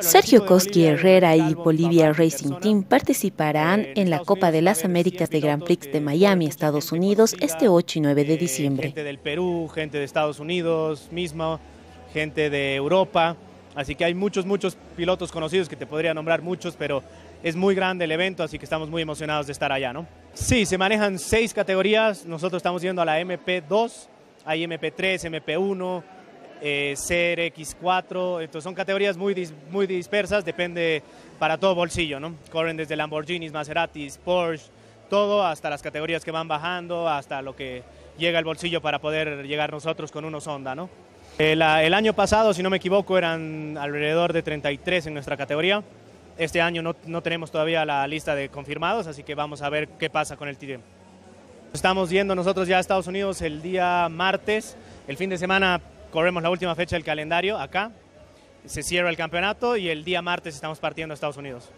Sergio Koski Herrera y Bolivia Racing Team participarán eh, en la Copa de las Américas de Grand Prix de Miami, Estados Unidos, este 8 y 9 de eh, diciembre. Gente del Perú, gente de Estados Unidos mismo, gente de Europa, así que hay muchos, muchos pilotos conocidos que te podría nombrar muchos, pero es muy grande el evento, así que estamos muy emocionados de estar allá, ¿no? Sí, se manejan seis categorías, nosotros estamos yendo a la MP2, hay MP3, MP1, eh, CRX4, entonces son categorías muy, muy dispersas, depende para todo bolsillo, ¿no? Corren desde Lamborghinis, Maseratis, Porsche, todo, hasta las categorías que van bajando, hasta lo que llega al bolsillo para poder llegar nosotros con unos Honda, ¿no? Eh, el, año pasado, si no me equivoco, eran alrededor de 33 en nuestra categoría. Este año no, no tenemos todavía la lista de confirmados, así que vamos a ver qué pasa con el TDM. Estamos yendo nosotros ya a Estados Unidos el día martes. El fin de semana corremos la última fecha del calendario acá, se cierra el campeonato y el día martes estamos partiendo a Estados Unidos.